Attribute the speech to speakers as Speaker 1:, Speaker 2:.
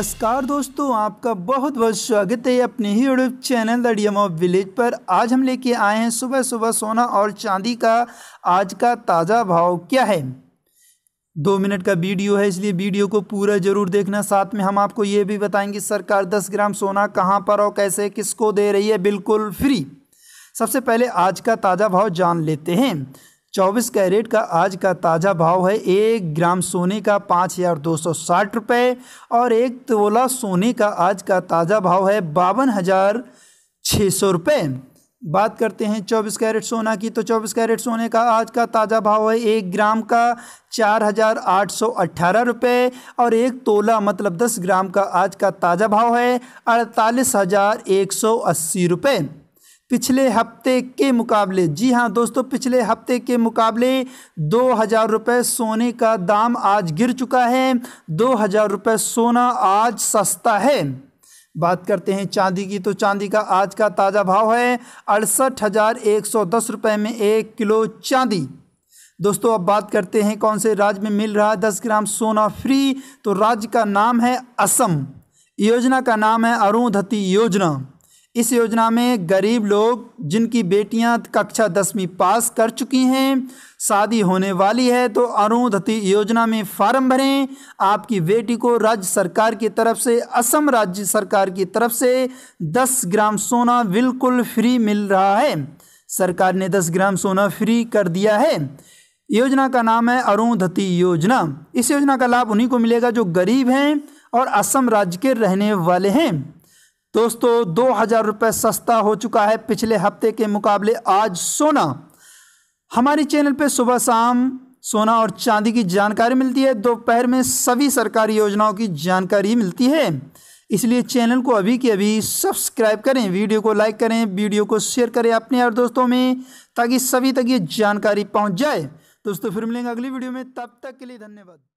Speaker 1: नमस्कार दोस्तों आपका बहुत बहुत स्वागत है अपने ही YouTube channel the DM of village पर आज हम लेके आए हैं सुबह सुबह सोना और चांदी का आज का ताज़ा भाव क्या है दो मिनट का वीडियो है इसलिए वीडियो को पूरा ज़रूर देखना साथ में हम आपको ये भी बताएंगे सरकार दस ग्राम सोना कहाँ पर और कैसे किसको दे रही है बिल्कुल फ्री सबसे पहले आज का ताज़ा भाव जान लेते हैं चौबीस कैरेट का आज का ताज़ा भाव है एक ग्राम सोने का पाँच हज़ार दो सौ साठ रुपये और एक तोला सोने का आज का ताज़ा भाव है बावन हज़ार छः सौ रुपये बात करते हैं चौबीस कैरेट सोना की तो चौबीस कैरेट सोने का आज का ताज़ा भाव है एक ग्राम का चार हज़ार आठ सौ अट्ठारह रुपये और एक तोला मतलब दस ग्राम का आज का ताज़ा भाव है अड़तालीस हज़ार एक सौ अस्सी रुपये पिछले हफ्ते के मुकाबले जी हाँ दोस्तों पिछले हफ्ते के मुकाबले दो हज़ार रुपये सोने का दाम आज गिर चुका है दो हज़ार रुपये सोना आज सस्ता है बात करते हैं चांदी की तो चांदी का आज का ताज़ा भाव है अड़सठ हज़ार एक सौ दस रुपये में एक किलो चांदी दोस्तों अब बात करते हैं कौन से राज्य में मिल रहा है दस ग्राम सोना फ्री तो राज्य का नाम है असम योजना का नाम है अरुंधति योजना इस योजना में गरीब लोग जिनकी बेटियां कक्षा दसवीं पास कर चुकी हैं शादी होने वाली है तो अरुंधति योजना में फार्म भरें आपकी बेटी को राज्य सरकार की तरफ से असम राज्य सरकार की तरफ से दस ग्राम सोना बिल्कुल फ्री मिल रहा है सरकार ने दस ग्राम सोना फ्री कर दिया है योजना का नाम है अरुंधति योजना इस योजना का लाभ उन्हीं को मिलेगा जो गरीब हैं और असम राज्य के रहने वाले हैं दोस्तों दो हज़ार रुपये सस्ता हो चुका है पिछले हफ्ते के मुकाबले आज सोना हमारे चैनल पे सुबह शाम सोना और चांदी की जानकारी मिलती है दोपहर में सभी सरकारी योजनाओं की जानकारी मिलती है इसलिए चैनल को अभी के अभी सब्सक्राइब करें वीडियो को लाइक करें वीडियो को शेयर करें अपने और दोस्तों में ताकि सभी तक ये जानकारी पहुंच जाए दोस्तों फिर मिलेंगे अगली वीडियो में तब तक के लिए धन्यवाद